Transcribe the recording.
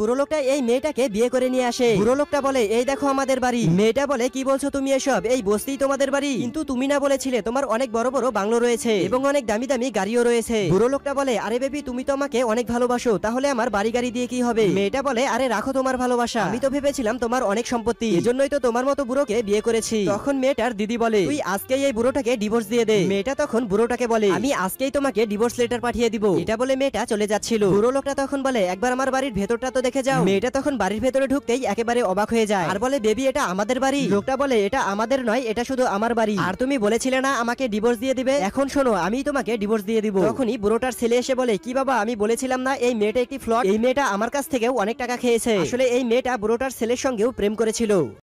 বুড়ো লোকটা এই মেয়েটাকে বিয়ে করে নিয়ে আসে বুড়ো লোকটা বলে এই দেখো আমাদের বাড়ি মেয়েটা বলে কি বলছো তুমি এসব এই তোমাদের বাড়ি কিন্তু তুমি না বলেছিলে তোমার অনেক বড় বড় বাংলো রয়েছে এবং অনেক দামি দামি গাড়িও রয়েছে বুড়ো লোকটা বলে আরে বেবি তুমি তো আমাকে অনেক ভালোবাসো তাহলে আমার বাড়ি গাড়ি দিয়ে কি হবে মেয়েটা বলে আরে রাখো তোমার ভালোবাসা আমি তো ভেবেছিলাম তোমার অনেক সম্পত্তি এজন্যই তো তোমার মতো বুড়োকে বিয়ে করেছি তখন মেয়েটার দিদি বলে তুই আজকেই এই বুড়োটাকে ডিভোর্স দিয়ে দে মেয়েটা তখন বুড়োটাকে বলে আমি আজকেই তোমাকে ডিভোর্স লেটার পাঠিয়ে দিব এটা বলে মেয়েটা চলে যাচ্ছিল বুড়ো লোকটা তখন বলে একবার আমার বাড়ির ভেতরটা তো দেখে যাও মেয়েটা তখন বাড়ির ভেতরে ঢুকতেই একেবারে অবাক হয়ে যায় আর বলে বেবি এটা আমাদের বাড়ি লোকটা বলে এটা আমাদের নয় এটা শুধু আমার বাড়ি আর তুমি বলেছিলে না আমাকে ডিভোর্স দিয়ে দিবে এখন শোনো আমি তোমাকে ডিভোর্স দিয়ে দিব তখনই বুড়োটার ছেলে এসে বলে কি বাবা আমি বলেছিলাম না এই মেয়েটা একটি ফ্লট এই মেয়েটা আমার কাছ থেকেও অনেক টাকা খেয়েছে আসলে এই মেয়েটা বুড়োটার ছেলের সঙ্গেও প্রেম করেছিল